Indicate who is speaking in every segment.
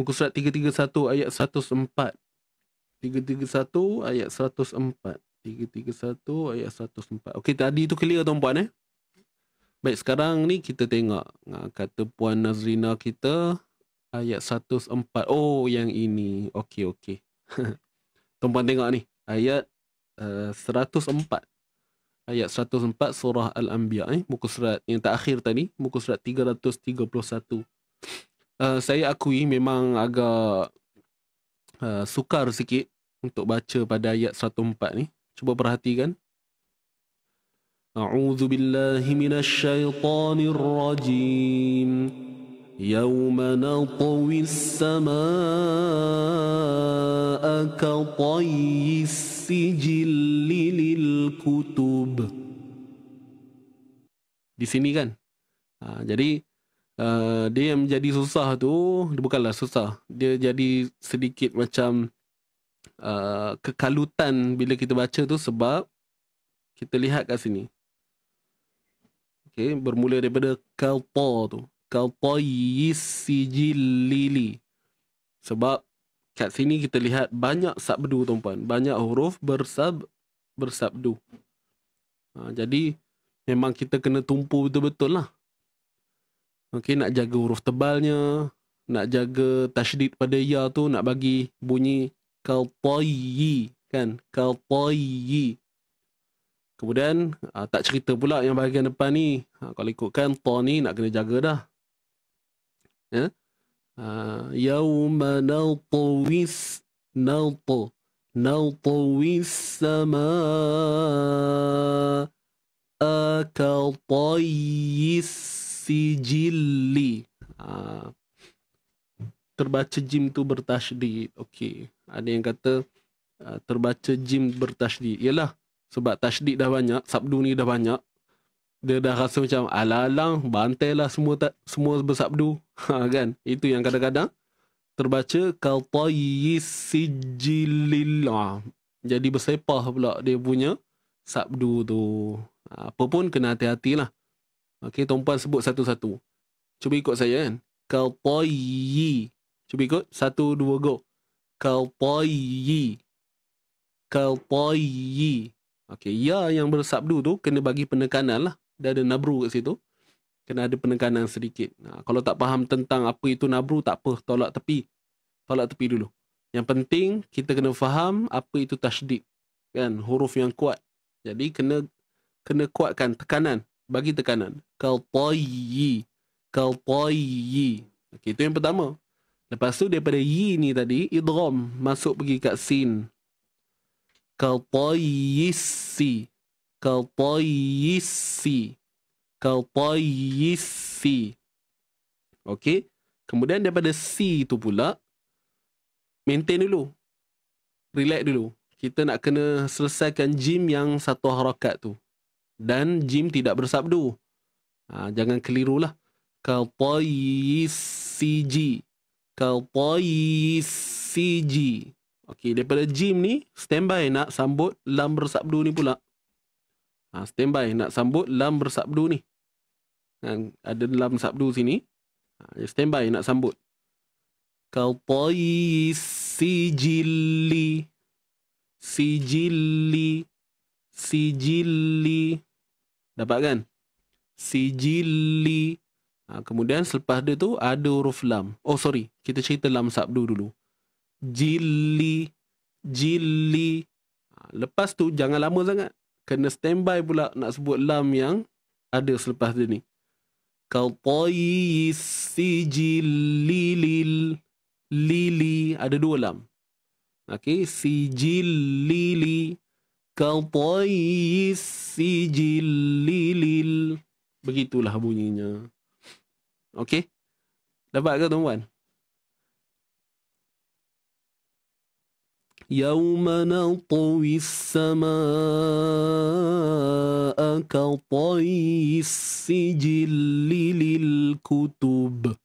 Speaker 1: Muka surat 331 ayat 104. 331 ayat 104. 331 ayat 104. Okey, tadi itu clear tuan-puan eh. Baik, sekarang ni kita tengok. Ah, kata Puan Nazrina kita ayat 104. Oh, yang ini. Okey, okey. tuan-puan tengok ni. Ayat uh, eh, 104. Ayat 104 surah Al-Anbiya eh. Muka surat yang terakhir tadi. Muka surat 331. Eh, saya akui memang agak uh, sukar sikit untuk baca pada ayat 104 ni. Cuba perhatikan. A'udzu billahi minasy syaithanir rajim. يوم نطوي السماء كطي السجل للكتب. Di sini kan? Ha, jadi, uh, dia yang jadi susah tu dia bukanlah susah dia jadi sedikit macam uh, kekalutan bila kita baca tu sebab kita lihat kat sini okay, bermula daripada kalta tu kaltayis sijilili sebab kat sini kita lihat banyak sabdu tuan-puan banyak huruf bersab bersabdu ha, jadi memang kita kena tumpu betul-betul lah Okay, nak jaga huruf tebalnya. Nak jaga tajdid pada ya tu. Nak bagi bunyi kaltayyi. Kan? Kaltayyi. Kemudian, uh, tak cerita pula yang bahagian depan ni. Ha, kalau ikutkan, ta ni nak kena jaga dah. Ya? Ah, Yawma naltawis nalto naltawis sama akal tayis sijili. Ha. Ah, terbaca jim tu bertashdid. Okey. Ada yang kata ah, terbaca jim bertashdid. ialah Sebab tashdid dah banyak. Sabdu ni dah banyak. Dia dah rasa macam alalang bantai semua, ta- semua bersabdu. Ha, kan? Itu yang kadang-kadang terbaca kaltayis sijililah. Ha, jadi bersepah pula dia punya sabdu tu. Ha, apa pun kena hati-hatilah. Okey, tuan-puan sebut satu-satu. Cuba ikut saya kan. Kalpayi. Cuba ikut. Satu, dua, go. Kalpayi. Kalpayi. Okey, ya yang bersabdu tu kena bagi penekanan lah. Dia ada nabru kat situ. Kena ada penekanan sedikit. Nah, kalau tak faham tentang apa itu nabru, tak apa. Tolak tepi. Tolak tepi dulu. Yang penting, kita kena faham apa itu tashdid. Kan, huruf yang kuat. Jadi, kena kena kuatkan tekanan bagi tekanan kaltayyi kaltayyi okey itu yang pertama lepas tu daripada yi ni tadi Idrom masuk pergi kat sin si, kaltayyisi kaltayyisi si. okey kemudian daripada si tu pula maintain dulu relax dulu kita nak kena selesaikan gym yang satu harakat tu dan jim tidak bersabdu. Ha, jangan kelirulah. Kalpaisiji. Kalpaisiji. Okey, daripada jim ni, standby nak sambut lam bersabdu ni pula. Ha, standby nak sambut lam bersabdu ni. Ha, ada lam sabdu sini. Ha, standby nak sambut. Kalpaisijili. Sijili. Sijili. Sijili. Dapat kan? Sijili. Ha, kemudian selepas dia tu ada huruf lam. Oh sorry, kita cerita lam sabdu dulu. Jili. Jili. Ha, lepas tu jangan lama sangat. Kena standby pula nak sebut lam yang ada selepas dia ni. si jili lil, Lili. Ada dua lam. Okay. Sijililil. Kaltayis sijililil. Begitulah bunyinya. Okey? Dapat ke tuan-tuan? Yawma natawi samaa ka tayis sijililil kutub.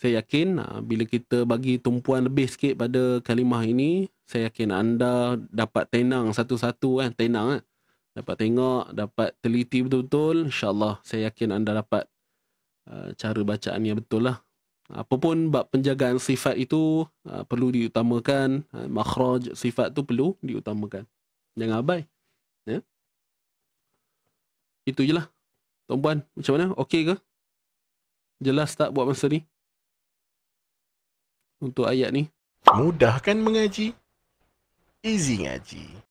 Speaker 1: Saya yakin ah, bila kita bagi tumpuan lebih sikit pada kalimah ini, saya yakin anda dapat tenang satu-satu kan, tenang kan dapat tengok, dapat teliti betul-betul. InsyaAllah saya yakin anda dapat uh, cara bacaan yang betul lah. Apapun bab penjagaan sifat itu uh, perlu diutamakan. Uh, makhraj sifat tu perlu diutamakan. Jangan abai. Ya? Yeah? Itu je lah. Tuan Puan, macam mana? Okey ke? Jelas tak buat masa ni? Untuk ayat ni? Mudah kan mengaji? Easy ngaji.